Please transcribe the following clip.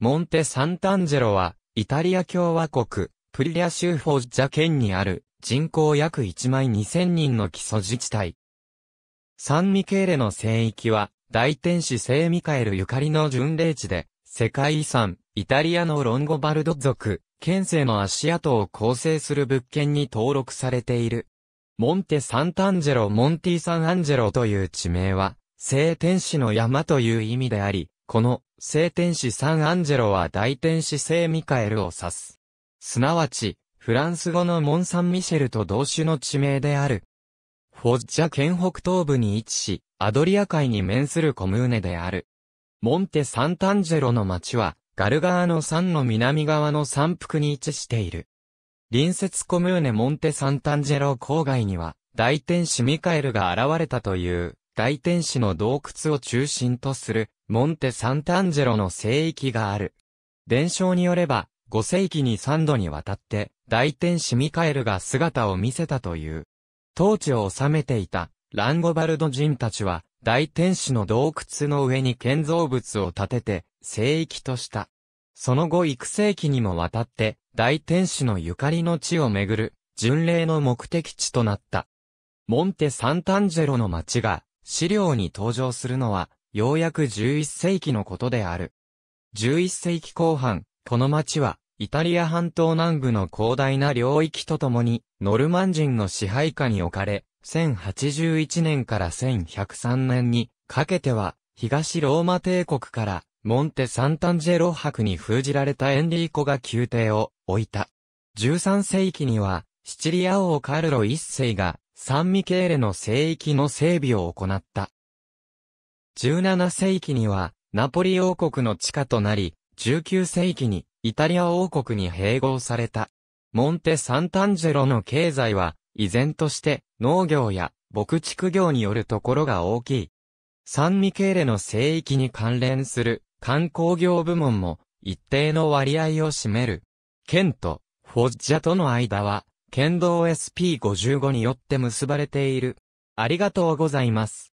モンテ・サンタンジェロは、イタリア共和国、プリリア州フォージャ県にある、人口約1万2000人の基礎自治体。サンミケーレの聖域は、大天使聖ミカエルゆかりの巡礼地で、世界遺産、イタリアのロンゴバルド族、県政の足跡を構成する物件に登録されている。モンテ・サンタンジェロ・モンティ・サン・アンジェロという地名は、聖天使の山という意味であり、この聖天使サンアンジェロは大天使聖ミカエルを指す。すなわち、フランス語のモン・サン・ミシェルと同種の地名である。フォッジャ県北東部に位置し、アドリア海に面するコムーネである。モンテ・サンタンジェロの町は、ガルガーの山の南側の山腹に位置している。隣接コムーネ・モンテ・サンタンジェロ郊外には、大天使ミカエルが現れたという大天使の洞窟を中心とする、モンテ・サンタンジェロの聖域がある。伝承によれば、5世紀に3度にわたって、大天使ミカエルが姿を見せたという。統治を治めていた、ランゴバルド人たちは、大天使の洞窟の上に建造物を建てて、聖域とした。その後幾世紀にもわたって、大天使のゆかりの地をめぐる、巡礼の目的地となった。モンテ・サンタンジェロの町が、資料に登場するのは、ようやく11世紀のことである。11世紀後半、この町は、イタリア半島南部の広大な領域とともに、ノルマン人の支配下に置かれ、1081年から1103年にかけては、東ローマ帝国からモンテ・サンタンジェロ博に封じられたエンリーコが宮廷を置いた。13世紀には、シチリア王カルロ一世がサンミケーレの聖域の整備を行った。17世紀には、ナポリ王国の地下となり、19世紀にイタリア王国に併合された。モンテ・サンタンジェロの経済は、依然として農業や牧畜業によるところが大きい。サンミケーレの聖域に関連する観光業部門も一定の割合を占める。県とフォッジャとの間は剣道 SP55 によって結ばれている。ありがとうございます。